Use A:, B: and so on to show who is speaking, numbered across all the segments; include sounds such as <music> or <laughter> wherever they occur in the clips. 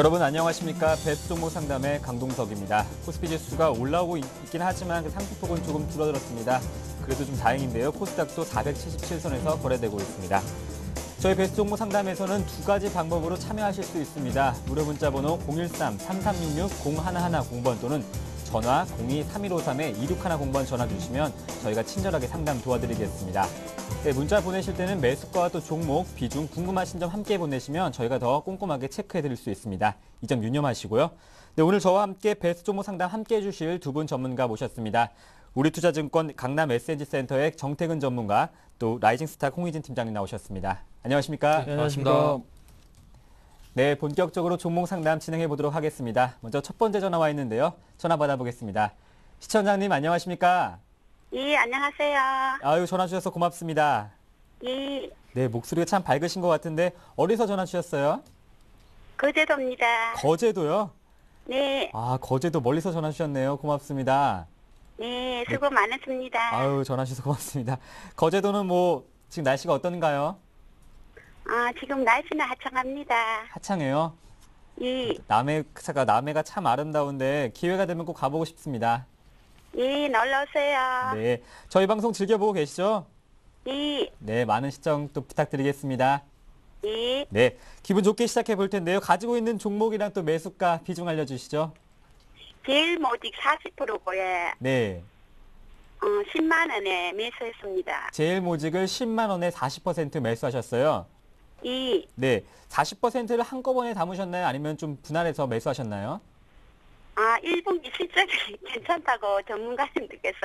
A: 여러분 안녕하십니까 베 뱃종목 상담의 강동석입니다. 코스피 지수가 올라오고 있긴 하지만 그 상승폭은 조금 줄어들었습니다. 그래도 좀 다행인데요. 코스닥도 477선에서 거래되고 있습니다. 저희 베스트 종목 상담에서는 두 가지 방법으로 참여하실 수 있습니다. 무료 문자 번호 013-3366-0110번 또는 전화 02-3153-2610번 전화 주시면 저희가 친절하게 상담 도와드리겠습니다. 네, 문자 보내실 때는 매수과 또 종목, 비중 궁금하신 점 함께 보내시면 저희가 더 꼼꼼하게 체크해드릴 수 있습니다. 이 점 유념하시고요. 네, 오늘 저와 함께 베스트 종목 상담 함께 해주실 두 분 전문가 모셨습니다. 우리투자증권 강남 SNG센터의 정태근 전문가, 또 라이징스타 홍희진 팀장님 나오셨습니다. 안녕하십니까? 네, 안녕하십니까? 네, 본격적으로 종목 상담 진행해 보도록 하겠습니다. 먼저 첫 번째 전화 와 있는데요. 전화 받아보겠습니다. 시청장님 안녕하십니까?
B: 예, 안녕하세요.
A: 아유, 전화 주셔서 고맙습니다. 예. 네, 목소리가 참 밝으신 것 같은데 어디서 전화 주셨어요?
B: 거제도입니다.
A: 거제도요? 네. 아, 거제도 멀리서 전화 주셨네요. 고맙습니다.
B: 네, 네. 수고 많으십니다.
A: 아유, 전화 주셔서 고맙습니다. 거제도는 뭐 지금 날씨가 어떤가요?
B: 아, 지금 날씨는 화창합니다.
A: 하창해요. 예, 남해가 그 남해가 참 아름다운데 기회가 되면 꼭 가보고 싶습니다.
B: 예, 놀러 오세요.
A: 네, 저희 방송 즐겨보고 계시죠? 예, 네, 많은 시청 또 부탁드리겠습니다. 예. 네, 기분 좋게 시작해 볼 텐데요. 가지고 있는 종목이랑 또 매수가 비중 알려주시죠.
B: 제일 모직 40%고요. 네, 어, 10만 원에 매수했습니다.
A: 제일모직을 10만 원에 40% 매수하셨어요. 2. 네, 40%를 한꺼번에 담으셨나요? 아니면 좀 분할해서 매수하셨나요?
B: 아, 1분기 실적이 <laughs> 괜찮다고 전문가님들께서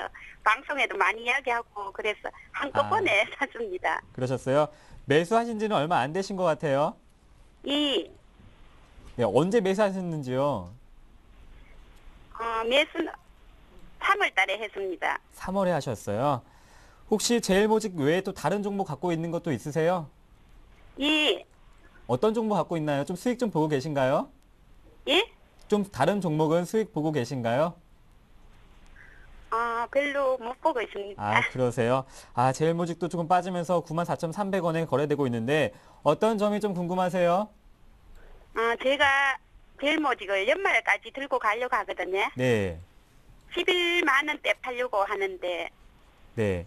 B: 방송에도 많이 이야기하고 그래서 한꺼번에 사줍니다. 아. <laughs>
A: 그러셨어요? 매수하신 지는 얼마 안 되신 것 같아요. 2. 네, 언제 매수하셨는지요?
B: 어, 매수는 3월 달에 했습니다.
A: 3월에 하셨어요. 혹시 제일모직 외에 또 다른 종목 갖고 있는 것도 있으세요? 예. 어떤 종목 갖고 있나요? 좀 수익 좀 보고 계신가요? 예? 좀 다른 종목은 수익 보고 계신가요?
B: 아, 별로 못 보고 있습니다.
A: 아, 그러세요? 아, 제일모직도 조금 빠지면서 94,300원에 거래되고 있는데 어떤 점이 좀 궁금하세요?
B: 아, 제가 제일모직을 연말까지 들고 가려고 하거든요. 네. 11만 원대 팔려고 하는데
A: 네.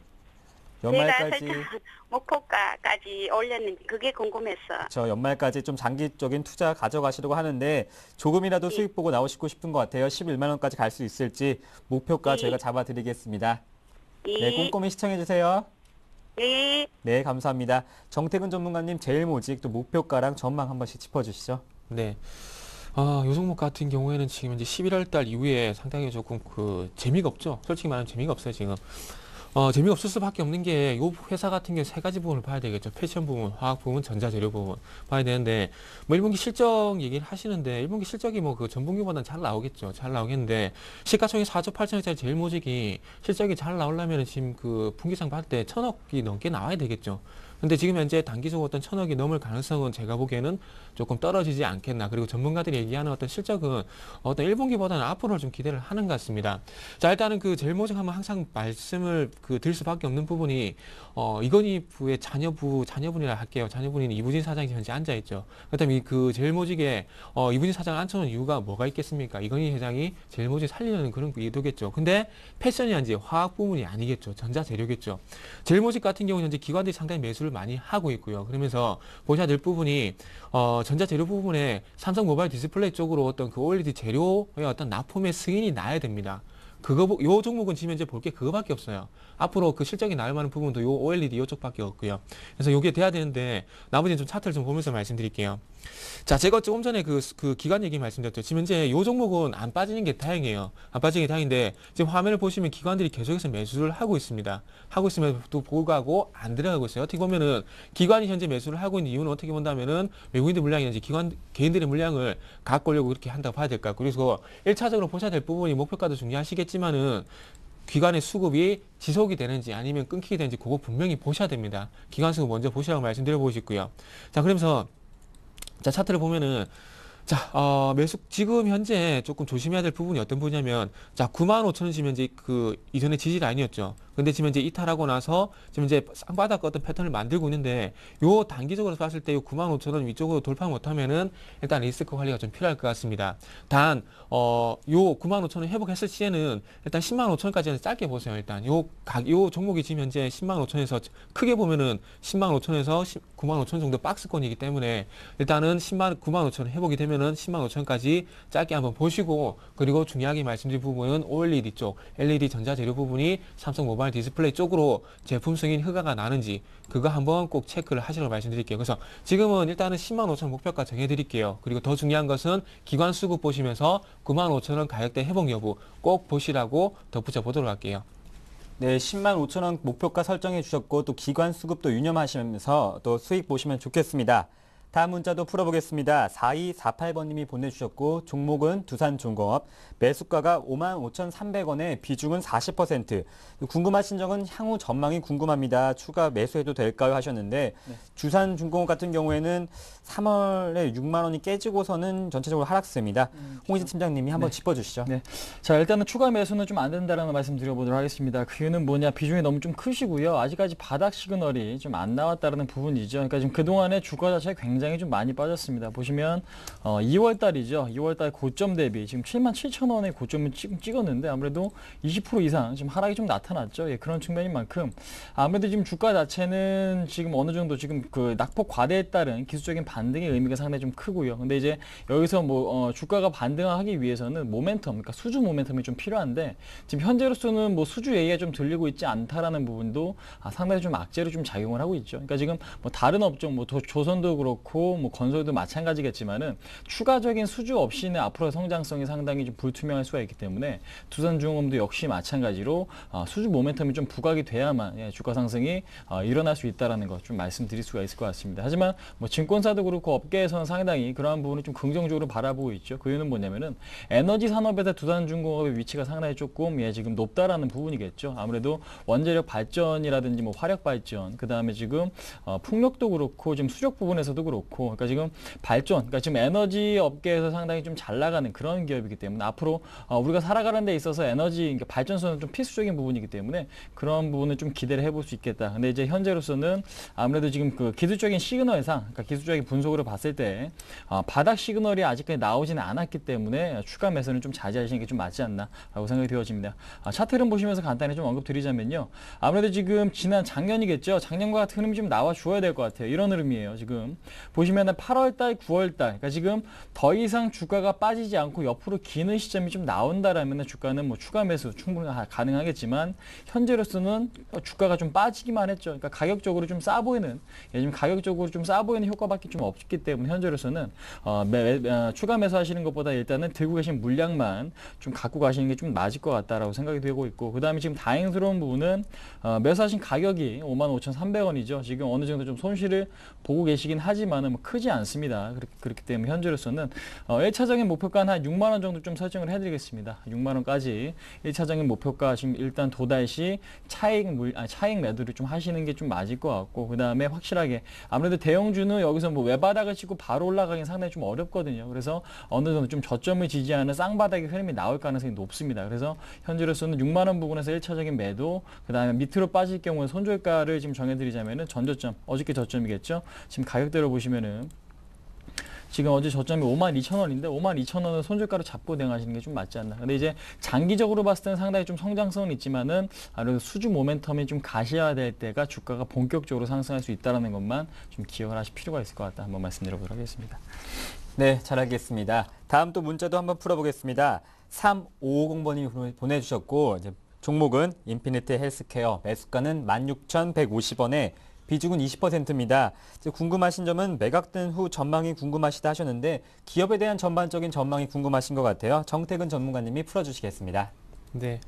A: 연말까지 <laughs>
B: 목표가까지 올렸는지 그게 궁금했어.
A: 저 연말까지 좀 장기적인 투자 가져가시려고 하는데 조금이라도 예. 수익 보고 나오시고 싶은 것 같아요. 11만 원까지 갈 수 있을지 목표가 예. 저희가 잡아드리겠습니다. 네, 예. 네, 꼼꼼히 시청해 주세요. 예. 네, 감사합니다. 정태근 전문가님 제일 모직 또 목표가랑 전망
C: 한 번씩 짚어주시죠. 네. 아, 요성목 같은 경우에는 지금 이제 11월 달 이후에 상당히 조금 그 재미가 없죠. 솔직히 말하면 재미가 없어요, 지금. 어, 재미없을 수밖에 없는 게 이 회사 같은 경우 세 가지 부분을 봐야 되겠죠. 패션 부분, 화학 부분, 전자재료 부분 봐야 되는데 뭐 1분기 실적 얘기를 하시는데 1분기 실적이 뭐 그 전분기보다는 잘 나오겠죠. 잘 나오겠는데 시가총액 4조 8천억짜리 제일 모직이 실적이 잘 나오려면 은 지금 그 분기상 봤을 때 천억이 넘게 나와야 되겠죠. 근데 지금 현재 단기적으로 어떤 천억이 넘을 가능성은 제가 보기에는 조금 떨어지지 않겠나. 그리고 전문가들이 얘기하는 어떤 실적은 어떤 1분기보다는 앞으로 좀 기대를 하는 것 같습니다. 자, 일단은 그 제일 모직 하면 항상 말씀을 그 드릴 수밖에 없는 부분이 어, 이건희 부의 자녀부, 자녀분이라 할게요. 자녀분인 이부진 사장이 현재 앉아있죠. 그렇다면 이그 제일 모직에 어, 이부진 사장을 앉혀놓은 이유가 뭐가 있겠습니까? 이건희 회장이 제일 모직 살리려는 그런 의도겠죠. 근데 패션이 아 한지 화학 부문이 아니겠죠. 전자재료겠죠. 제일 모직 같은 경우 는 현재 기관들이 상당히 매수를 연구를 많이 하고 있고요. 그러면서 보셔야 될 부분이 어, 전자재료 부분에 삼성 모바일 디스플레이 쪽으로 어떤 그 OLED 재료의 어떤 납품의 승인이 나야 됩니다. 그거 요 종목은 지금 현재 볼게 그거밖에 없어요. 앞으로 그 실적이 나올 만한 부분도 요 OLED 요쪽밖에 없고요. 그래서 요게 돼야 되는데 나머지는 좀 차트를 좀 보면서 말씀드릴게요. 자, 제가 조금 전에 그, 그기관 얘기 말씀드렸죠. 지금 현재 요 종목은 안 빠지는 게 다행이에요. 안 빠지는 게 다행인데 지금 화면을 보시면 기관들이 계속해서 매수를 하고 있습니다. 하고 있으면또 불구하고 안 들어가고 있어요. 어떻게 보면은 기관이 현재 매수를 하고 있는 이유는 어떻게 본다면은 외국인들 물량이든지 기관 개인들의 물량을 갖고 오려고 그렇게 한다고 봐야 될까 그래서 1차적으로 보셔야 될 부분이 목표가도 중요하시겠지만은 기관의 수급이 지속이 되는지 아니면 끊기게 되는지 그거 분명히 보셔야 됩니다. 기간 수급 먼저 보시라고 말씀드려 보시고요. 자, 그러면서 자, 차트를 보면은 자, 어, 매수 지금 현재 조금 조심해야 될 부분이 어떤 부분이냐면 자, 95,000원 지금 이제 그이전에 지지 라인이었죠. 근데 지금 이제 이탈하고 나서 지금 이제 쌍바닥 어떤 패턴을 만들고 있는데 요 단기적으로 봤을 때 요 95,000원 위쪽으로 돌파 못하면은 일단 리스크 관리가 좀 필요할 것 같습니다. 단, 어, 요 95,000원 회복했을 시에는 일단 105,000원까지는 짧게 보세요. 일단 요 각, 요 종목이 지금 현재 105,000원에서 크게 보면은 105,000원에서 95,000원 정도 박스권이기 때문에 일단은 10만, 95,000원 회복이 되면 하면은 10만 5천까지 짧게 한번 보시고 그리고 중요하게 말씀드린 부분은 OLED 쪽, LED 전자재료 부분이 삼성 모바일 디스플레이 쪽으로 제품 승인 허가가 나는지 그거 한번 꼭 체크를 하시라고 말씀드릴게요. 그래서 지금은 일단은 10만 5천 목표가 정해드릴게요. 그리고 더 중요한 것은 기관 수급 보시면서 9만 5천 원 가격대 회복 여부 꼭 보시라고 덧붙여 보도록 할게요. 네, 10만 5천 원 목표가 설정해
A: 주셨고 또 기관 수급도 유념하시면서 또 수익 보시면 좋겠습니다. 다음 문자도 풀어보겠습니다. 4248번님이 보내주셨고 종목은 두산중공업, 매수가가 55,300원에 비중은 40%. 궁금하신 점은 향후 전망이 궁금합니다. 추가 매수해도 될까요? 하셨는데 네. 두산중공업 같은 경우에는 3월에 6만 원이 깨지고서는 전체적으로 하락세입니다. 음, 그렇죠. 홍희진 팀장님이 한번 네. 짚어주시죠. 네.
D: 자 일단은 추가 매수는 좀 안 된다라는 말씀 드려보도록 하겠습니다. 그 이유는 뭐냐 비중이 너무 좀 크시고요. 아직까지 바닥 시그널이 좀 안 나왔다라는 부분이죠. 그러니까 지금 그 동안에 주가 자체 가 굉장히 굉장히 좀 많이 빠졌습니다. 보시면 어, 2월 달이죠. 2월 달 고점 대비 지금 7만 7천 원의 고점을 찍, 찍었는데 아무래도 20% 이상 지금 하락이 좀 나타났죠. 예, 그런 측면인 만큼 아무래도 지금 주가 자체는 지금 어느 정도 지금 그 낙폭 과대에 따른 기술적인 반등의 의미가 상당히 좀 크고요. 근데 이제 여기서 뭐 어, 주가가 반등하기 위해서는 모멘텀, 그러니까 수주 모멘텀이 좀 필요한데 지금 현재로서는 뭐 수주 얘기가 좀 들리고 있지 않다라는 부분도 아, 상당히 좀 악재로 좀 작용을 하고 있죠. 그러니까 지금 뭐 다른 업종, 뭐 도, 조선도 그렇고 그렇고 뭐 건설도 마찬가지겠지만은 추가적인 수주 없이는 앞으로 성장성이 상당히 좀 불투명할 수가 있기 때문에 두산중공업도 역시 마찬가지로 어, 수주 모멘텀이 좀 부각이 돼야만 예, 주가 상승이 어, 일어날 수 있다라는 것좀 말씀드릴 수가 있을 것 같습니다. 하지만 뭐 증권사도 그렇고 업계에서는 상당히 그러한 부분을 좀 긍정적으로 바라보고 있죠. 그 이유는 뭐냐면은 에너지 산업에서 두산중공업의 위치가 상당히 조금 예 지금 높다라는 부분이겠죠. 아무래도 원자력 발전이라든지 뭐 화력 발전 그 다음에 지금 어, 풍력도 그렇고 지금 수력 부분에서도 그렇고 그렇고 그러니까 지금 발전, 그러니까 지금 에너지 업계에서 상당히 좀 잘 나가는 그런 기업이기 때문에 앞으로 어, 우리가 살아가는 데 있어서 에너지 그러니까 발전소는 좀 필수적인 부분이기 때문에 그런 부분을 좀 기대를 해볼 수 있겠다. 근데 이제 현재로서는 아무래도 지금 그 기술적인 시그널상, 그러니까 기술적인 분석으로 봤을 때 어, 바닥 시그널이 아직까지 나오지는 않았기 때문에 추가 매수는 좀 자제하시는 게 좀 맞지 않나라고 생각이 되어집니다. 아, 차트 를 보시면서 간단히 좀 언급드리자면요. 아무래도 지금 지난 작년이겠죠. 작년과 같은 흐름이 좀 나와 주어야 될 것 같아요. 이런 흐름이에요. 지금 보시면은 8월달, 9월달, 그러니까 지금 더 이상 주가가 빠지지 않고 옆으로 기는 시점이 좀 나온다라면 주가는 뭐 추가 매수 충분히 가능하겠지만 현재로서는 어, 주가가 좀 빠지기만 했죠. 그러니까 가격적으로 좀 싸 보이는 요즘 예, 가격적으로 좀 싸 보이는 효과밖에 좀 없기 때문에 현재로서는 어, 매, 매, 어, 추가 매수하시는 것보다 일단은 들고 계신 물량만 좀 갖고 가시는 게 좀 맞을 것 같다라고 생각이 되고 있고 그 다음에 지금 다행스러운 부분은 어, 매수하신 가격이 55,300원이죠. 지금 어느 정도 좀 손실을 보고 계시긴 하지만은 부분은 뭐 크지 않습니다. 그렇기, 때문에 현재로서는 1차적인 어, 목표가는 한 6만 원 정도 좀 설정을 해드리겠습니다. 6만 원까지 1차적인 목표가 지금 일단 도달시 차익 물아 차익 매도를 좀 하시는 게 좀 맞을 것 같고 그 다음에 확실하게 아무래도 대형주는 여기서 뭐 외바닥을 치고 바로 올라가긴 상당히 좀 어렵거든요. 그래서 어느 정도 좀 저점을 지지하는 쌍바닥의 흐름이 나올 가능성이 높습니다. 그래서 현재로서는 6만 원 부근에서 1차적인 매도 그 다음에 밑으로 빠질 경우에 손절가를 지금 정해드리자면은 전저점 어저께 저점이겠죠. 지금 가격대로 보시면. 보면은 지금 어제 저점이 52,000원인데 52,000원은 손절가로 잡고 대응하시는 게 좀 맞지 않나. 근데 이제 장기적으로 봤을 때는 상당히 좀 성장성은 있지만은 아무래도 수주 모멘텀이 좀 가시화될 때가 주가가 본격적으로 상승할 수 있다라는 것만 좀 기억을 하실 필요가 있을 것 같다. 한번 말씀드려보도록 하겠습니다.
A: 네, 잘 알겠습니다. 다음 또 문자도 한번 풀어보겠습니다. 3550번이 보내주셨고 이제 종목은 인피니트 헬스케어 매수가는 16,150원에 비중은 20%입니다. 궁금하신 점은 매각된 후 전망이 궁금하시다 하셨는데 기업에 대한 전반적인 전망이 궁금하신 것 같아요. 정태근 전문가님이 풀어주시겠습니다.
C: 네.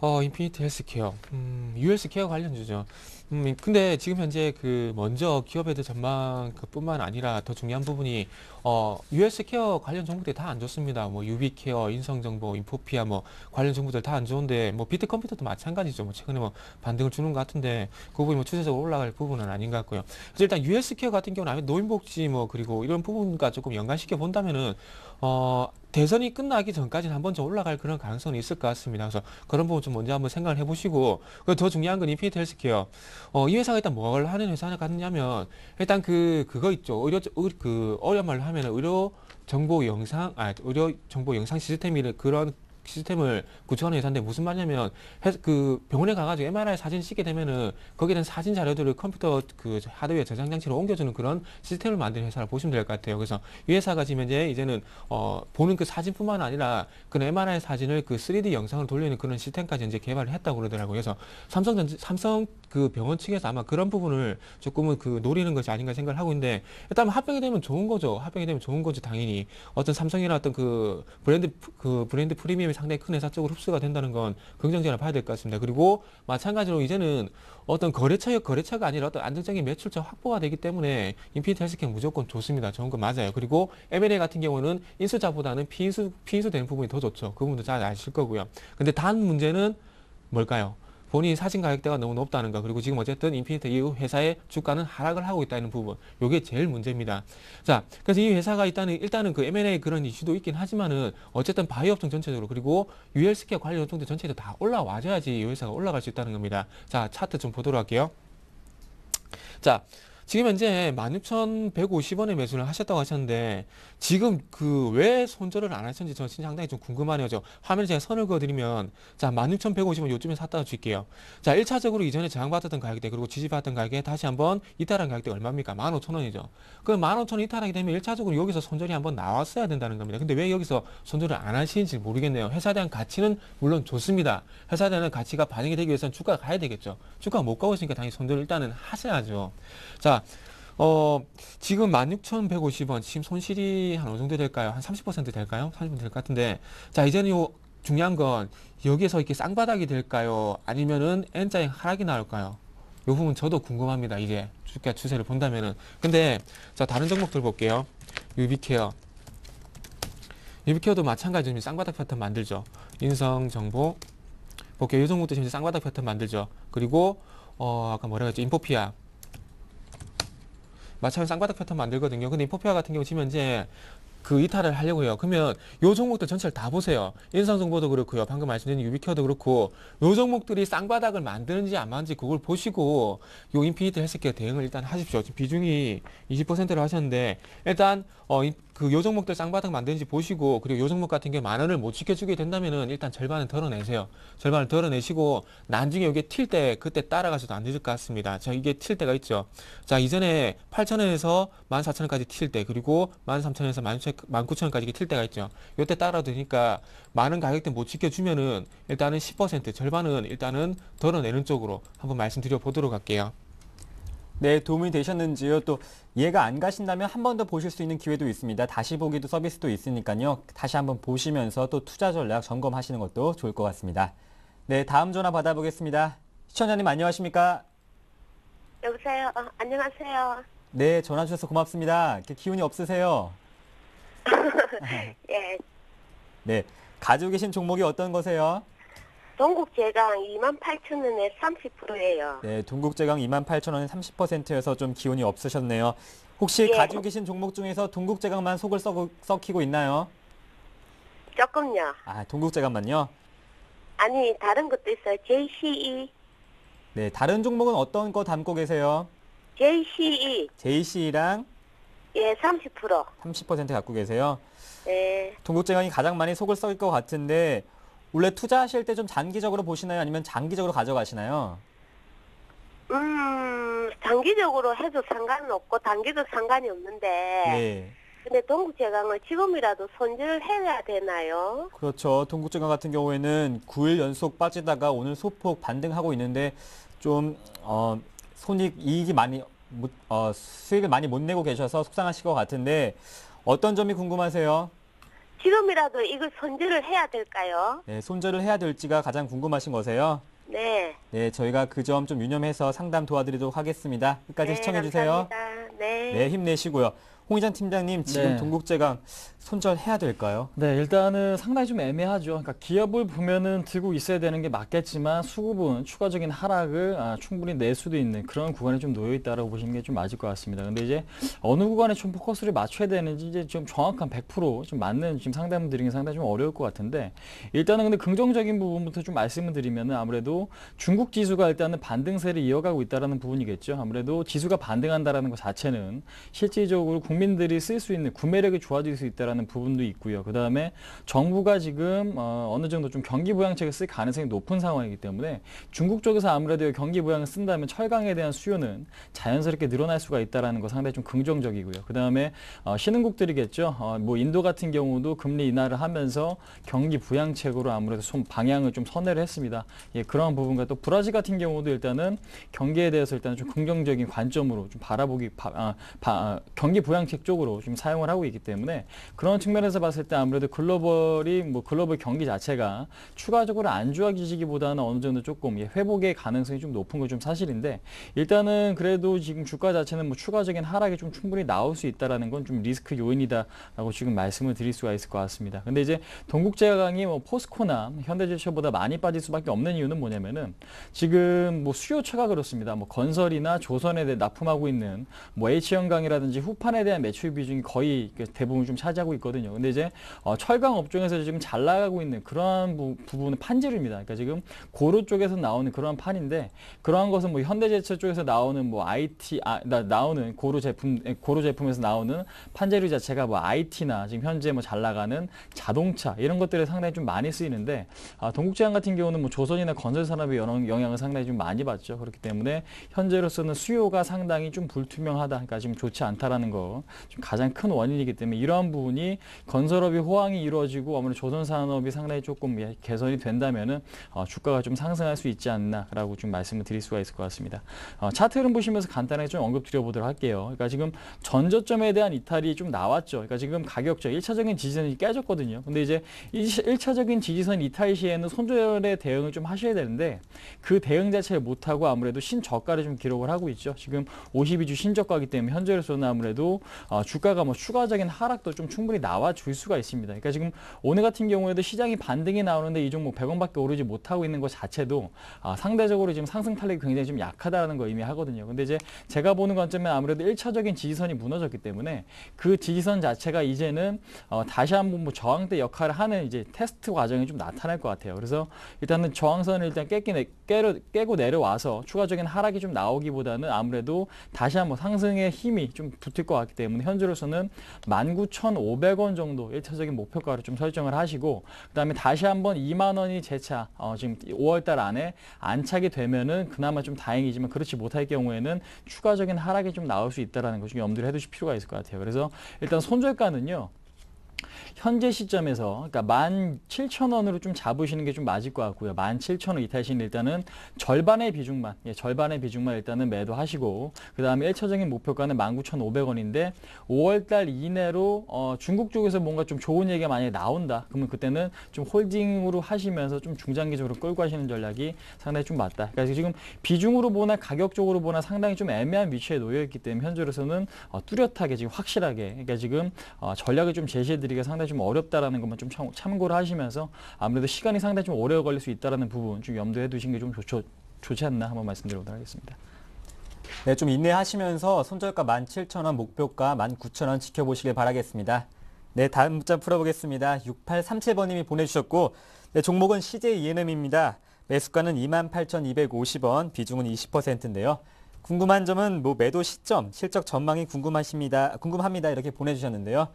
C: 어, 인피니트 헬스케어, 음, 유헬케어 관련주죠. 음, 근데 지금 현재 그 먼저 기업에 대한 전망 그뿐만 아니라 더 중요한 부분이 어 US 케어 관련 정보들이 다 안 좋습니다. 뭐 유비 케어, 인성 정보, 인포피아 뭐 관련 정보들 다 안 좋은데 뭐 비트 컴퓨터도 마찬가지죠. 뭐 최근에 뭐 반등을 주는 것 같은데 그 부분이 뭐 추세적으로 올라갈 부분은 아닌 것 같고요. 그래서 일단 US 케어 같은 경우는 아니 노인복지 뭐 그리고 이런 부분과 조금 연관시켜 본다면은 어 대선이 끝나기 전까지는 한번좀 올라갈 그런 가능성이 있을 것 같습니다. 그래서 그런 부분 좀 먼저 한번 생각을 해보시고 고그리더 중요한 건 인피니트 헬스케어. 어, 이 회사가 일단 뭘 하는 회사 냐 같냐면 일단 그 그거 있죠. 의료 그 어려 말로 하면 의료 정보 영상 아 의료 정보 영상 시스템이래 그런 시스템을 구축하는 회사인데 무슨 말이냐면 그 병원에 가가지고 MRI 사진 찍게 되면은 거기에 대한 사진 자료들을 컴퓨터 그 하드웨어 저장 장치로 옮겨주는 그런 시스템을 만드는 회사를 보시면 될 것 같아요. 그래서 이 회사가 지금 이제 이제는 어 보는 그 사진뿐만 아니라 그 MRI 사진을 그 3D 영상을 돌리는 그런 시스템까지 이제 개발을 했다고 그러더라고요. 그래서 삼성전자 삼성 그 병원 측에서 아마 그런 부분을 조금은 그 노리는 것이 아닌가 생각을 하고 있는데 일단 합병이 되면 좋은 거죠. 합병이 되면 좋은 거죠. 당연히 어떤 삼성이나 어떤 그 브랜드 그 브랜드 프리미엄이 상당히 큰 회사 쪽으로 흡수가 된다는 건긍정적으로 봐야 될 것 같습니다. 그리고 마찬가지로 이제는 어떤 거래처의 거래처가 아니라 어떤 안정적인 매출처 확보가 되기 때문에 인피니트 헬스케어 무조건 좋습니다. 좋은 거 맞아요. 그리고 M&A 같은 경우는 인수자보다는 피인수 피인수 되는 부분이 더 좋죠. 그 부분도 잘 아실 거고요. 근데 단 문제는 뭘까요? 본인이 사진 가격대가 너무 높다는가 그리고 지금 어쨌든 인피니트 이후 회사의 주가는 하락을 하고 있다는 부분 요게 제일 문제입니다. 자 그래서 이 회사가 일단은 일단은 그 M&A 그런 이슈도 있긴 하지만은 어쨌든 바이오 업종 전체적으로 그리고 유 l 스케어 관련 업종들 전체도 다 올라와줘야지 이 회사가 올라갈 수 있다는 겁니다. 자 차트 좀 보도록 할게요. 자 지금 현재 16,150원에 매수를 하셨다고 하셨는데 지금 그 왜 손절을 안 하셨는지 저는 진짜 상당히 좀 궁금하네요. 저 화면에 제가 선을 그어드리면 자 16,150원 요쯤에 샀다가 줄게요. 자 1차적으로 이전에 저항받았던 가격대 그리고 지지받았던 가격에 다시 한번 이탈한 가격대 얼마입니까? 15,000원이죠. 그럼 15,000원 이탈하게 되면 1차적으로 여기서 손절이 한번 나왔어야 된다는 겁니다. 근데 왜 여기서 손절을 안 하시는지 모르겠네요. 회사에 대한 가치는 물론 좋습니다. 회사에 대한 가치가 반영이 되기 위해서는 주가가 가야 되겠죠. 주가가 못 가고 있으니까 당연히 손절을 일단은 하셔야죠. 자 어, 지금 16,150원, 지금 손실이 한 어느 정도 될까요? 한 30% 될까요? 30%될 것 같은데. 자, 이제는 요 중요한 건 여기에서 이렇게 쌍바닥이 될까요? 아니면은 n 자의 하락이 나올까요? 요 부분 저도 궁금합니다. 이제 주가 추세를 본다면은. 근데 자, 다른 종목들 볼게요. 유비케어. 유비케어도 마찬가지로 지금 쌍바닥 패턴 만들죠. 인성, 정보. 볼게요. 이 종목도 지금 쌍바닥 패턴 만들죠. 그리고 어, 아까 뭐라 그랬죠? 인포피아. 마찬가지 쌍바닥 패턴 만들거든요. 근데 이포피아 같은 경우 지금 현재 그 이탈을 하려고 해요. 그러면 요 종목들 전체를 다 보세요. 인상정보도 그렇고요. 방금 말씀드린 유비케어도 그렇고 요 종목들이 쌍바닥을 만드는지 안 만드는지 그걸 보시고 요 인피니트 헬스케어 대응을 일단 하십시오. 지금 비중이 20%를 하셨는데 일단 어그 요정목들 쌍바닥 만드는지 보시고 그리고 요정목 같은 게 만 원을 못 지켜주게 된다면은 일단 절반은 덜어내세요. 절반을 덜어내시고 나중에 이게 튈때 그때 따라가셔도 안 되실 것 같습니다. 자 이게 튈 때가 있죠. 자 이전에 8천원에서 14,000원까지 튈때 그리고 13,000원에서 19,000원까지 튈 때가 있죠. 요때 따라 되니까 많은 가격대 못 지켜주면은 일단은 10% 절반은 일단은 덜어내는 쪽으로 한번 말씀드려 보도록 할게요. 네, 도움이 되셨는지요? 또 이해가 안 가신다면 한 번 더 보실 수 있는 기회도
A: 있습니다. 다시 보기도 서비스도 있으니까요. 다시 한번 보시면서 또 투자 전략 점검하시는 것도 좋을 것 같습니다. 네, 다음 전화 받아보겠습니다. 시청자님 안녕하십니까?
B: 여보세요. 어, 안녕하세요.
A: 네, 전화 주셔서 고맙습니다. 기운이 없으세요?
B: <laughs> 예.
A: 네, 가지고 계신 종목이 어떤 거세요?
B: 동국제강 2만 8천 원에 30%예요.
A: 네, 동국제강 2만 8천 원에 30%여서 좀 기운이 없으셨네요. 혹시 예. 가지고 계신 종목 중에서 동국제강만 속을 썩, 썩히고 있나요? 조금요. 아, 동국제강만요?
B: 아니, 다른 것도 있어요. JCE.
A: 네, 다른 종목은 어떤 거 담고 계세요?
B: JCE.
A: JCE랑
B: 예, 30%.
A: 30% 갖고 계세요? 네. 동국제강이 가장 많이 속을 썩일 것 같은데 원래 투자하실 때 좀 장기적으로 보시나요? 아니면 장기적으로 가져가시나요?
B: 음, 장기적으로 해도 상관은 없고 단기도 상관이 없는데. 예. 근데 동국제강을 지금이라도 손질을 해야 되나요?
A: 그렇죠. 동국제강 같은 경우에는 9일 연속 빠지다가 오늘 소폭 반등하고 있는데 좀 어, 손익 이익이 많이 어, 수익을 많이 못 내고 계셔서 속상하실 것 같은데 어떤 점이 궁금하세요?
B: 지금이라도 이걸 손절을 해야 될까요?
A: 네, 손절을 해야 될지가 가장 궁금하신 거세요? 네. 네, 저희가 그 점 좀 유념해서 상담 도와드리도록 하겠습니다. 끝까지 네, 시청해주세요. 감사합니다. 네. 네, 힘내시고요. 홍의장 팀장님 지금 네. 동국제강 손절해야 될까요? 네, 일단은 상당히 좀 애매하죠. 그러니까 기업을
D: 보면은 들고 있어야 되는 게 맞겠지만 수급은 추가적인 하락을 아, 충분히 낼 수도 있는 그런 구간에 좀 놓여 있다라고 보시는 게 좀 맞을 것 같습니다. 근데 이제 어느 구간에 좀 포커스를 맞춰야 되는지 이제 좀 정확한 100%좀 맞는 지금 상담 드리는 게 상당히 좀 어려울 것 같은데 일단은 근데 긍정적인 부분부터 좀 말씀을 드리면은 아무래도 중국 지수가 일단은 반등세를 이어가고 있다라는 부분이겠죠. 아무래도 지수가 반등한다라는 것 자체는 실질적으로 국내 국민들이 쓸 수 있는 구매력이 좋아질 수있다는 부분도 있고요. 그 다음에 정부가 지금 어, 어느 정도 좀 경기 부양책을 쓸 가능성이 높은 상황이기 때문에 중국 쪽에서 아무래도 경기 부양을 쓴다면 철강에 대한 수요는 자연스럽게 늘어날 수가 있다는거 상당히 좀 긍정적이고요. 그 다음에 어, 신흥국들이겠죠. 어, 뭐 인도 같은 경우도 금리 인하를 하면서 경기 부양책으로 아무래도 좀 방향을 좀 선회를 했습니다. 예, 그런 부분과 또 브라질 같은 경우도 일단은 경기에 대해서 일단 좀 긍정적인 관점으로 좀 바라보기 바, 아, 바, 아, 경기 부양 정책 쪽으로 지금 사용을 하고 있기 때문에 그런 측면에서 봤을 때 아무래도 글로벌이 뭐 글로벌 경기 자체가 추가적으로 안 좋아지기보다는 어느 정도 조금 예, 회복의 가능성이 좀 높은 건좀 사실인데 일단은 그래도 지금 주가 자체는 뭐 추가적인 하락이 좀 충분히 나올 수 있다라는 건 좀 리스크 요인이다라고 지금 말씀을 드릴 수가 있을 것 같습니다. 근데 이제 동국제강이 뭐 포스코나 현대제철보다 많이 빠질 수밖에 없는 이유는 뭐냐면은 지금 뭐 수요차가 그렇습니다. 뭐 건설이나 조선에 대해 납품하고 있는 뭐 H형강이라든지 후판에 대한 매출 비중이 거의 대부분 좀 차지하고 있거든요. 근데 이제 어, 철강 업종에서 지금 잘 나가고 있는 그러한 부, 분은 판지름입니다. 그러니까 지금 고로 쪽에서 나오는 그러한 판인데 그러한 것은 뭐 현대제철 쪽에서 나오는 뭐 IT 아, 나오는 고로 제품 고로 제품에서 나오는 판재류 자체가 뭐 IT나 지금 현재 뭐 잘 나가는 자동차 이런 것들에 상당히 좀 많이 쓰이는데 아, 동국제한 같은 경우는 뭐 조선이나 건설 산업의 영향을 상당히 좀 많이 받죠. 그렇기 때문에 현재로서는 수요가 상당히 좀 불투명하다. 그러니까 지금 좋지 않다라는 거. 좀 가장 큰 원인이기 때문에 이러한 부분이 건설업이 호황이 이루어지고 아무래도 조선 산업이 상당히 조금 예, 개선이 된다면은 어, 주가가 좀 상승할 수 있지 않나라고 좀 말씀을 드릴 수가 있을 것 같습니다. 어, 차트 를 보시면서 간단하게 좀 언급드려보도록 할게요. 그러니까 지금 전저점에 대한 이탈이 좀 나왔죠. 그러니까 지금 가격적 1차적인 지지선이 깨졌거든요. 근데 이제 1차적인 지지선 이탈 시에는 손절의 대응을 좀 하셔야 되는데 그 대응 자체를 못하고 아무래도 신저가를 좀 기록을 하고 있죠. 지금 52주 신저가기 때문에 현재로서는 아무래도 어, 주가가 뭐 추가적인 하락도 좀 충분히 나와줄 수가 있습니다. 그러니까 지금 오늘 같은 경우에도 시장이 반등이 나오는데 이 종목 100원밖에 오르지 못하고 있는 것 자체도 아, 상대적으로 지금 상승 탄력이 굉장히 좀 약하다는 거 의미하거든요. 근데 이제 제가 보는 관점에 아무래도 1차적인 지지선이 무너졌기 때문에 그 지지선 자체가 이제는 어, 다시 한번 뭐 저항대 역할을 하는 이제 테스트 과정이 좀 나타날 것 같아요. 그래서 일단은 저항선을 일단 깨기, 깨려, 깨고 내려와서 추가적인 하락이 좀 나오기보다는 아무래도 다시 한번 상승의 힘이 좀 붙을 것 같기 때문에 현재로서는 19,500원 정도 1차적인 목표가로 좀 설정을 하시고 그다음에 다시 한번 2만 원이 재차 어, 지금 5월 달 안에 안착이 되면은 그나마 좀 다행이지만 그렇지 못할 경우에는 추가적인 하락이 좀 나올 수 있다라는 것을 염두를 해 두실 필요가 있을 것 같아요. 그래서 일단 손절가는요. 현재 시점에서 그러니까 17,000원으로 좀 잡으시는 게 좀 맞을 것 같고요. 17,000원 이탈신 일단은 절반의 비중만, 예, 절반의 비중만 일단은 매도하시고 그 다음에 1차적인 목표가는 19,500원인데 5월달 이내로 어, 중국 쪽에서 뭔가 좀 좋은 얘기가 많이 나온다. 그러면 그때는 좀 홀딩으로 하시면서 좀 중장기적으로 끌고 가시는 전략이 상당히 좀 맞다. 그러니까 지금 비중으로 보나 가격적으로 보나 상당히 좀 애매한 위치에 놓여 있기 때문에 현재로서는 어, 뚜렷하게 지금 확실하게 그러니까 지금 어, 전략을 좀 제시해드리 받아이기가 상당히 좀 어렵다라는 것만 좀 참고를 하시면서 아무래도 시간이 상당히 좀 오래 걸릴 수 있다라는 부분 좀 염두해 두신 게좀 좋지 않나 한번 말씀드리도록 하겠습니다.
A: 네, 좀 인내하시면서 손절가 17,000원, 목표가 19,000원 지켜보시길 바라겠습니다. 네, 다음 문자 풀어보겠습니다. 6837번님이 보내주셨고, 네, 종목은 CJ ENM입니다. 매수가는 28,250원, 비중은 20%인데요. 궁금한 점은 뭐 매도 시점, 실적 전망이 궁금하십니다. 궁금합니다. 이렇게 보내주셨는데요.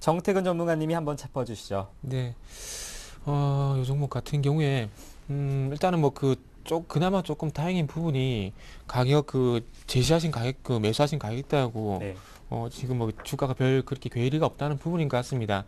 A: 정태근 전문가님이 한번 짚어주시죠.
C: 네. 어, 요 종목 같은 경우에 음, 일단은 뭐그 쪽 그나마 조금 다행인 부분이 가격 그 제시하신 가격 그 매수하신 가격대하고 네. 어, 지금 뭐 주가가 별 그렇게 괴리가 없다는 부분인 것 같습니다.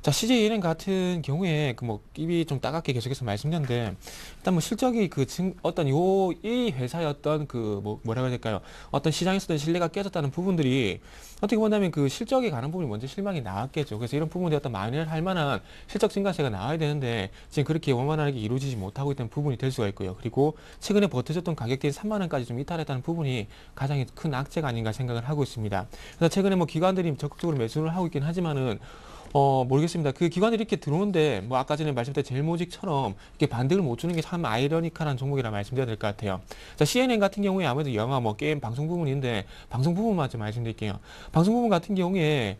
C: 자, CJ 은행 같은 경우에 그 뭐 입이 좀 따갑게 계속해서 말씀드렸는데 일단 뭐 실적이 그 증, 어떤 요 이 회사의 어떤 그 뭐, 뭐라고 해야 될까요? 어떤 시장에서의 신뢰가 깨졌다는 부분들이 어떻게 본다면 그 실적이 가는 부분이 먼저 실망이 나왔겠죠. 그래서 이런 부분에 어떤 만회를 할 만한 실적 증가세가 나와야 되는데 지금 그렇게 원만하게 이루어지지 못하고 있다는 부분이 될 수가 있고요. 그리고 최근에 버텨졌던 가격대인 3만 원까지 좀 이탈했다는 부분이 가장 큰 악재가 아닌가 생각을 하고 있습니다. 그래서 최근에 뭐 기관들이 적극적으로 매수를 하고 있긴 하지만은 어, 모르겠습니다. 그 기관이 들 이렇게 들어오는데, 뭐, 아까 전에 말씀드린 젤모직처럼 이렇게 반등을 못 주는 게 참 아이러니컬한 종목이라 말씀드려야 될 것 같아요. 자, CNN 같은 경우에 아무래도 영화, 뭐, 게임, 방송 부분인데, 방송 부분만 좀 말씀드릴게요. 방송 부분 같은 경우에,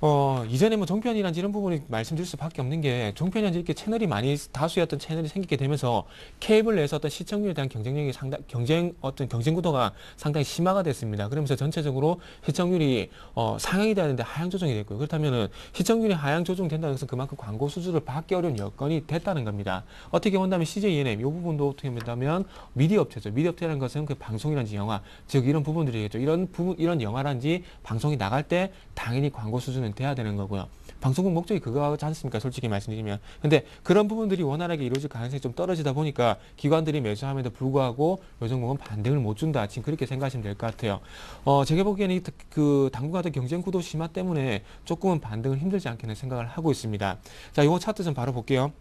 C: 어, 이전에 뭐종편이란 이런 부분이 말씀드릴 수밖에 없는 게종편이란 이렇게 채널이 많이 다수였던 채널이 생기게 되면서 케이블 내에서 어떤 시청률에 대한 경쟁력이 상당 경쟁 어떤 경쟁 구도가 상당히 심화가 됐습니다. 그러면서 전체적으로 시청률이 어, 상향이 되는데 하향 조정이 됐고요. 그렇다면은 시청률이 하향 조정된다는 것은 그만큼 광고 수주를 받기 어려운 여건이 됐다는 겁니다. 어떻게 본다면 CJ n m 이 부분도 어떻게 본다면 미디어 업체죠. 미디어 업체라는 것은 그 방송이란지 영화 즉 이런 부분들이겠죠. 이런 부분 이런 영화란지 방송이 나갈 때 당연히 광고 수준는 보완 돼야 되는 거고요. 방송국 목적이 그거 하지 않습니까? 솔직히 말씀드리면. 근데 그런 부분들이 원활하게 이루어질 가능성이 좀 떨어지다 보니까 기관들이 매수함에도 불구하고 요정국은 반등을 못 준다. 지금 그렇게 생각하시면 될 것 같아요. 어, 제가 보기에는 그 당분간도 경쟁 구도 심화 때문에 조금은 반등을 힘들지 않겠는 생각을 하고 있습니다. 자, 요거 차트 좀 바로 볼게요.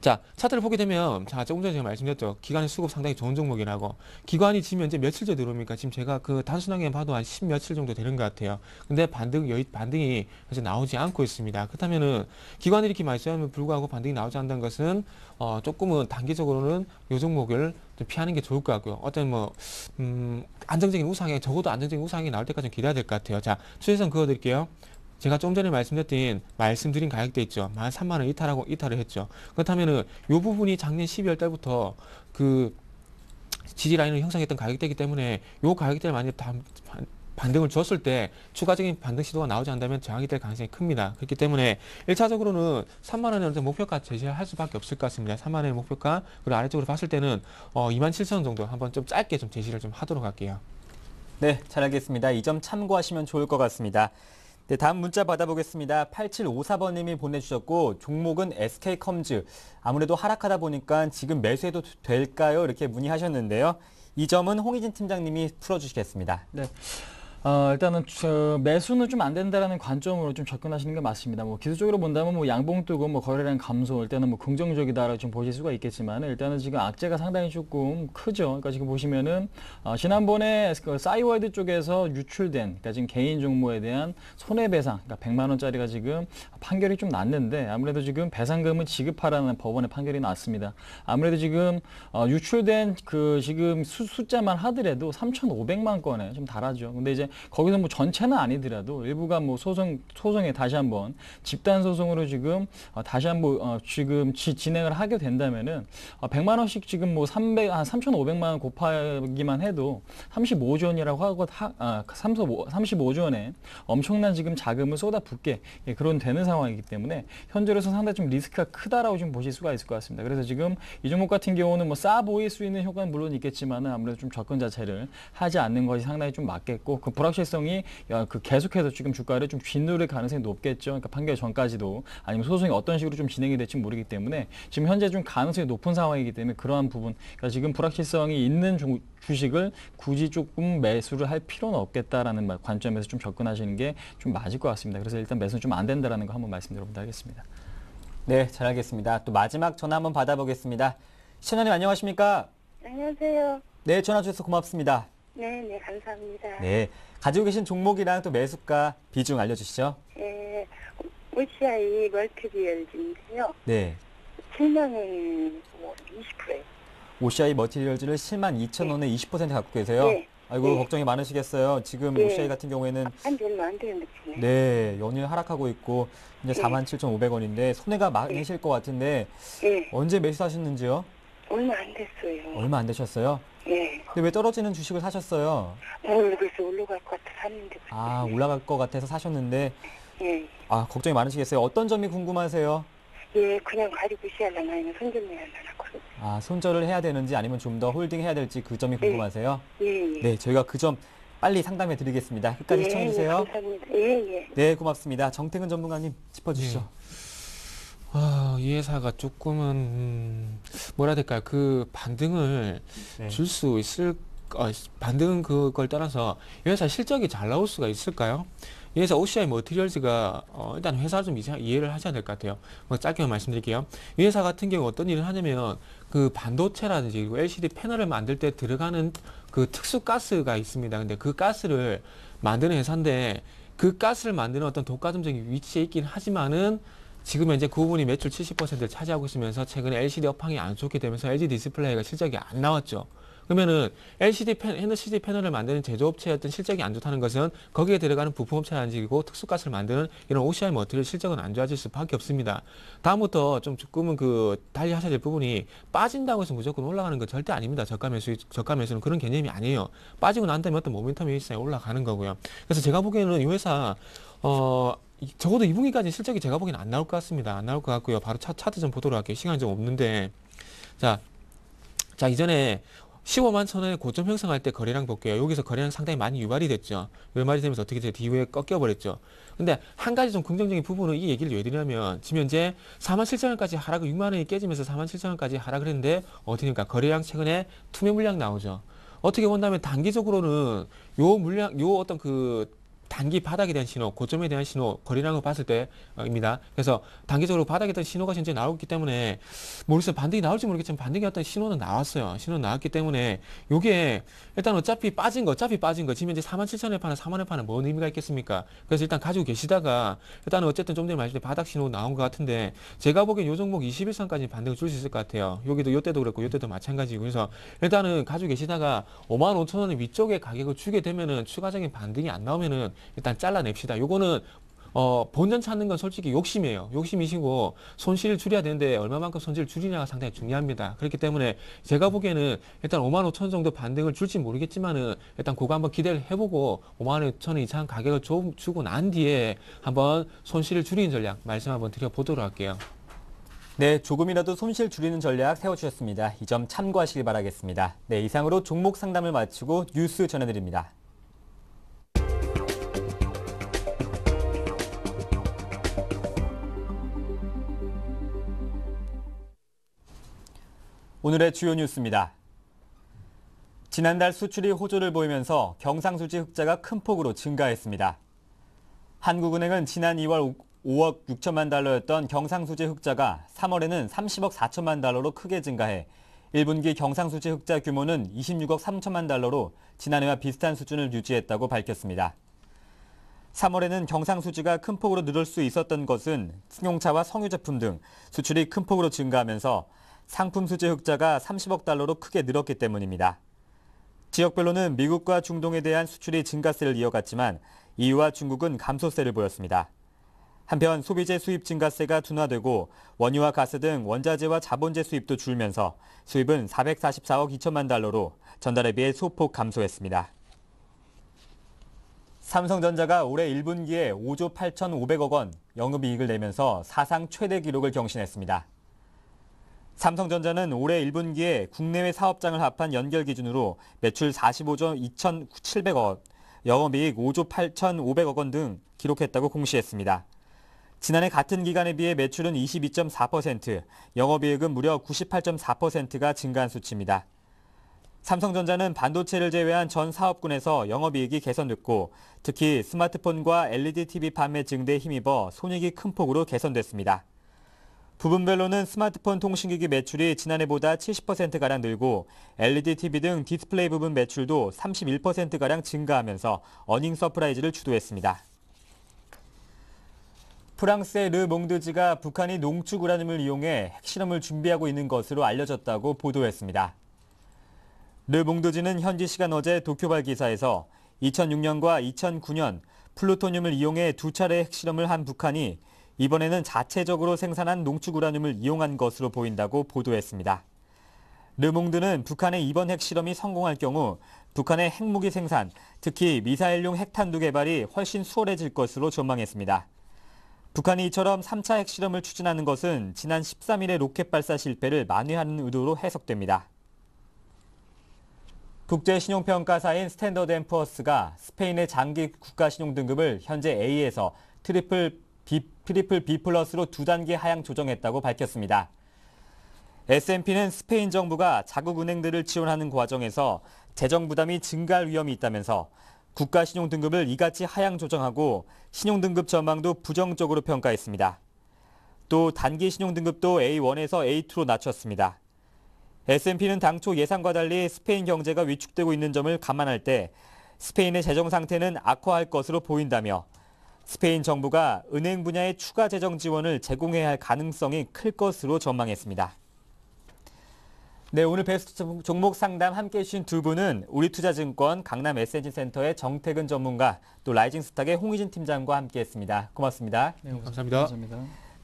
C: 자, 차트를 보게 되면, 자, 조금 전에 제가 말씀드렸죠. 기관의 수급 상당히 좋은 종목이라고. 기관이 지금 현재 며칠째 들어옵니까? 지금 제가 그 단순하게 봐도 한 십 며칠 정도 되는 것 같아요. 근데 반등, 여 반등이 사실 나오지 않고 있습니다. 그렇다면은, 기관이 이렇게 말씀하면 불구하고 반등이 나오지 않는 것은, 어, 조금은 단기적으로는 요 종목을 좀 피하는 게 좋을 것 같고요. 어떤 뭐, 음, 안정적인 우상에 적어도 안정적인 우상이 나올 때까지 기다려야 될 것 같아요. 자, 추세선 그어드릴게요. 제가 좀 전에 말씀드렸던 말씀드린 가격대 있죠. 13만원 이탈하고 이탈을 했죠. 그렇다면은 요 부분이 작년 12월 달부터 그 지지 라인을 형성했던 가격대이기 때문에 이 가격대를 만약 다 반등을 줬을 때 추가적인 반등 시도가 나오지 않다면 저항이 될 가능성이 큽니다. 그렇기 때문에 1차적으로는 3만원의 목표가 제시할 수밖에 없을 것 같습니다. 3만원의 목표가 그리고 아래쪽으로 봤을 때는 어, 2만 7천원 정도 한번 좀 짧게 좀 제시를 좀 하도록 할게요.
A: 네, 잘 알겠습니다. 이 점 참고하시면 좋을 것 같습니다. 네, 다음 문자 받아보겠습니다. 8754번님이 보내주셨고 종목은 SK컴즈 아무래도 하락하다 보니까 지금 매수해도 될까요? 이렇게 문의하셨는데요. 이 점은 홍희진 팀장님이 풀어주시겠습니다. 네. 어, 일단은 저 매수는 좀 안 된다라는 관점으로
D: 좀 접근하시는 게 맞습니다. 뭐 기술적으로 본다면 뭐 양봉 뜨고 뭐 거래량 감소 일단은 뭐 긍정적이다라고 좀 보실 수가 있겠지만 일단은 지금 악재가 상당히 조금 크죠. 그러니까 지금 보시면은 어, 지난번에 그 사이월드 쪽에서 유출된 그러니까 지금 개인 종목에 대한 손해배상 그러니까 100만 원짜리가 지금 판결이 좀 났는데 아무래도 지금 배상금을 지급하라는 법원의 판결이 나왔습니다 아무래도 지금 어, 유출된 그 지금 수, 숫자만 하더라도 3,500만 건에 좀 달하죠. 근데 이제 거기서 뭐 전체는 아니더라도 일부가 뭐 소송 소송에 다시 한번 집단 소송으로 지금 어, 다시 한번 어, 지금 지, 진행을 하게 된다면은 어, 100만 원씩 지금 뭐 300, 한 3,500만 원 곱하기만 해도 35조 원이라고 하고 하, 아, 35, 35조 원에 엄청난 지금 자금을 쏟아붓게 예, 그런 되는 상황이기 때문에 현재로서 상당히 좀 리스크가 크다라고 좀 보실 수가 있을 것 같습니다. 그래서 지금 이 종목 같은 경우는 뭐 싸 보일 수 있는 효과는 물론 있겠지만 은 아무래도 좀 접근 자체를 하지 않는 것이 상당히 좀 맞겠고 그 불확실성이 그 계속해서 지금 주가를 좀 뒷누를 가능성이 높겠죠. 그러니까 판결 전까지도 아니면 소송이 어떤 식으로 좀 진행이 될지 모르기 때문에 지금 현재 좀 가능성이 높은 상황이기 때문에 그러한 부분 그러니까 지금 불확실성이 있는 주, 주식을 굳이 조금 매수를 할 필요는 없겠다라는 관점에서 좀 접근하시는 게 좀 맞을 것 같습니다. 그래서 일단
A: 매수는 좀 안 된다라는 거 한번 말씀드려보도록 하겠습니다. 네, 잘 알겠습니다. 또 마지막 전화 한번 받아보겠습니다. 신원님 안녕하십니까?
B: 안녕하세요.
A: 네, 전화 주셔서 고맙습니다.
B: 네, 네, 감사합니다.
A: 네. 가지고 계신 종목이랑 또 매수가 비중 알려주시죠.
B: 예, OCI 멀티리얼즈인데요. 네. 실명은 20%예요.
A: 뭐 OCI 머티리얼즈를 7만 2천 원에 20% 갖고 계세요. 네. 아이고 네. 걱정이 많으시겠어요. 지금 네. OCI 같은 경우에는 아,
B: 안 얼마 안 되는데 네
A: 연일 하락하고 있고 이제 네. 4 7,500원인데 손해가 많으실 네. 것 같은데 네. 언제 매수하셨는지요?
B: 얼마 안 됐어요.
A: 얼마 안 되셨어요? 예. 근데 왜 떨어지는 주식을 사셨어요?
B: 모르겠어 올라갈 것 같아 샀는데.
A: 아 올라갈 것 같아서 사셨는데 예. 아 걱정이 많으시겠어요. 어떤 점이 궁금하세요?
B: 예, 그냥 가리고 시할라나 아니면 손절매 할라나
A: 아 손절을 해야 되는지 아니면 좀 더 홀딩 해야 될지 그 점이 네. 궁금하세요? 예, 예, 네 저희가 그 점 빨리 상담해 드리겠습니다. 끝까지 예, 시청해 주세요. 예,
B: 감사합니다. 예, 예.
A: 네 고맙습니다. 정태근 전문가님 짚어주시죠. 네.
C: 아, 이 회사가 조금은 음, 뭐라 될까요? 그 반등을 네. 줄수 있을 어, 반등 그걸 따라서 이 회사 실적이 잘 나올 수가 있을까요? 이 회사 OCI 머티리얼즈가 어, 일단 회사 좀이상 이해를 하셔야 될 것 같아요. 뭐 짧게 만 말씀드릴게요. 이 회사 같은 경우 어떤 일을 하냐면 그 반도체라든지 그리고 LCD 패널을 만들 때 들어가는 그 특수 가스가 있습니다. 근데 그 가스를 만드는 회사인데 그 가스를 만드는 어떤 독과점적인 위치에 있긴 하지만은 지금 현재 그 부분이 매출 70%를 차지하고 있으면서 최근에 LCD 업황이 안 좋게 되면서 LG 디스플레이가 실적이 안 나왔죠. 그러면은 LCD 패, LCD 패널을 만드는 제조업체였던 실적이 안 좋다는 것은 거기에 들어가는 부품업체 단지이고 특수가스를 만드는 이런 OCI 머티를 실적은 안 좋아질 수밖에 없습니다. 다음부터 좀 조금은 그 달리 하셔야 될 부분이 빠진다고 해서 무조건 올라가는 건 절대 아닙니다. 저가 매수 저가 매수는 그런 개념이 아니에요. 빠지고 난 다음에 어떤 모멘텀이 있어야 올라가는 거고요. 그래서 제가 보기에는 이 회사 어 적어도 2분기까지 실적이 제가 보기엔 안 나올 것 같습니다. 안 나올 것 같고요. 바로 차, 차트 좀 보도록 할게요. 시간이 좀 없는데. 자, 자, 이전에 15만 천원의 고점 형성할 때 거래량 볼게요. 여기서 거래량 상당히 많이 유발이 됐죠. 유발이 되면서 어떻게 제 뒤에 꺾여버렸죠. 근데 한 가지 좀 긍정적인 부분은 이 얘기를 왜 드리냐면 지금 현재 4만 7천 원까지 하락을 6만 원이 깨지면서 4만 7천 원까지 하락을 했는데 어떻게 됩니까? 거래량 최근에 투매 물량 나오죠. 어떻게 본다면 단기적으로는 요 물량, 요 어떤 그 단기 바닥에 대한 신호, 고점에 대한 신호, 거리량을 봤을 때입니다. 그래서 단기적으로 바닥에 대한 신호가 현재 나오기 때문에 모르겠어 반등이 나올지 모르겠지만 반등이 어떤 신호는 나왔어요. 신호는 나왔기 때문에 이게 일단 어차피 빠진 거, 어차피 빠진 거 지금 현재 4만 7천에 파는 4만에 파는 뭔 의미가 있겠습니까? 그래서 일단 가지고 계시다가 일단 어쨌든 좀 전에 말씀드린 바닥 신호 나온 것 같은데 제가 보기엔 요 종목 21선까지 반등을 줄 수 있을 것 같아요. 여기도 요때도 그렇고 요때도 마찬가지고 그래서 일단은 가지고 계시다가 5만 5천 원의 위쪽에 가격을 주게 되면은 추가적인 반등이 안 나오면은 일단 잘라냅시다. 요거는 어, 본전 찾는 건 솔직히 욕심이에요. 욕심이시고 손실을 줄여야 되는데 얼마만큼 손실을 줄이냐가 상당히 중요합니다. 그렇기 때문에 제가 보기에는 일단 5만 5천 정도 반등을 줄지 모르겠지만은 일단 그거 한번 기대를 해보고 5만 5천 이상 가격을 좀 주고 난 뒤에 한번 손실을 줄이는 전략 말씀 한번 드려보도록 할게요. 네, 조금이라도 손실 줄이는
A: 전략 세워주셨습니다. 이 점 참고하시길 바라겠습니다. 네, 이상으로 종목 상담을 마치고 뉴스 전해드립니다. 오늘의 주요 뉴스입니다. 지난달 수출이 호조를 보이면서 경상수지 흑자가 큰 폭으로 증가했습니다. 한국은행은 지난 2월 5억 6천만 달러였던 경상수지 흑자가 3월에는 30억 4천만 달러로 크게 증가해 1분기 경상수지 흑자 규모는 26억 3천만 달러로 지난해와 비슷한 수준을 유지했다고 밝혔습니다. 3월에는 경상수지가 큰 폭으로 늘을 수 있었던 것은 승용차와 성유제품 등 수출이 큰 폭으로 증가하면서 상품 수제 흑자가 30억 달러로 크게 늘었기 때문입니다. 지역별로는 미국과 중동에 대한 수출이 증가세를 이어갔지만 EU와 중국은 감소세를 보였습니다. 한편 소비재 수입 증가세가 둔화되고 원유와 가스 등 원자재와 자본재 수입도 줄면서 수입은 444억 2천만 달러로 전달에 비해 소폭 감소했습니다. 삼성전자가 올해 1분기에 5조 8,500억 원 영업이익을 내면서 사상 최대 기록을 경신했습니다. 삼성전자는 올해 1분기에 국내외 사업장을 합한 연결 기준으로 매출 45조 2,700억 원, 영업이익 5조 8,500억 원 등 기록했다고 공시했습니다. 지난해 같은 기간에 비해 매출은 22.4%, 영업이익은 무려 98.4%가 증가한 수치입니다. 삼성전자는 반도체를 제외한 전 사업군에서 영업이익이 개선됐고 특히 스마트폰과 LED TV 판매 증대에 힘입어 손익이 큰 폭으로 개선됐습니다. 부분별로는 스마트폰 통신기기 매출이 지난해보다 70%가량 늘고 LED TV 등 디스플레이 부분 매출도 31%가량 증가하면서 어닝 서프라이즈를 주도했습니다. 프랑스의 르 몽드지가 북한이 농축 우라늄을 이용해 핵실험을 준비하고 있는 것으로 알려졌다고 보도했습니다. 르 몽드지는 현지 시간 어제 도쿄발 기사에서 2006년과 2009년 플루토늄을 이용해 두 차례 핵실험을 한 북한이 이번에는 자체적으로 생산한 농축 우라늄을 이용한 것으로 보인다고 보도했습니다. 르몽드는 북한의 이번 핵실험이 성공할 경우 북한의 핵무기 생산, 특히 미사일용 핵탄두 개발이 훨씬 수월해질 것으로 전망했습니다. 북한이 이처럼 3차 핵실험을 추진하는 것은 지난 13일의 로켓 발사 실패를 만회하는 의도로 해석됩니다. 국제신용평가사인 스탠더드 앤푸어스가 스페인의 장기 국가신용등급을 현재 A에서 트리플 B, 트리플 B 플러스로 두 단계 하향 조정했다고 밝혔습니다. S&P는 스페인 정부가 자국 은행들을 지원하는 과정에서 재정 부담이 증가할 위험이 있다면서 국가 신용 등급을 이같이 하향 조정하고 신용 등급 전망도 부정적으로 평가했습니다. 또 단기 신용 등급도 A1에서 A2로 낮췄습니다. S&P는 당초 예상과 달리 스페인 경제가 위축되고 있는 점을 감안할 때 스페인의 재정 상태는 악화할 것으로 보인다며 스페인 정부가 은행 분야의 추가 재정 지원을 제공해야 할 가능성이 클 것으로 전망했습니다. 네, 오늘 베스트 종목 상담 함께 해주신 두 분은 우리투자증권 강남 SNG센터의 정태근 전문가, 또 라이징스탁의 홍희진 팀장과 함께했습니다. 고맙습니다. 네, 네, 감사합니다. 감사합니다.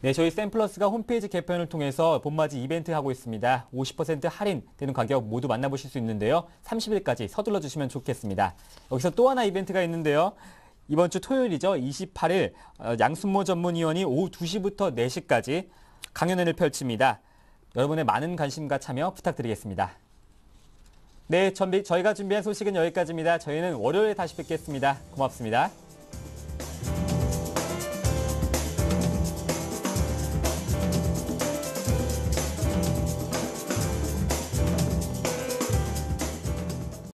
A: 네, 저희 샘플러스가 홈페이지 개편을 통해서 봄맞이 이벤트 하고 있습니다. 50% 할인되는 가격 모두 만나보실 수 있는데요. 30일까지 서둘러 주시면 좋겠습니다. 여기서 또 하나 이벤트가 있는데요. 이번 주 토요일이죠. 28일 어, 양순모 전문위원이 오후 2시부터 4시까지 강연회를 펼칩니다. 여러분의 많은 관심과 참여 부탁드리겠습니다. 네, 저희가 준비한 소식은 여기까지입니다. 저희는 월요일에 다시 뵙겠습니다. 고맙습니다.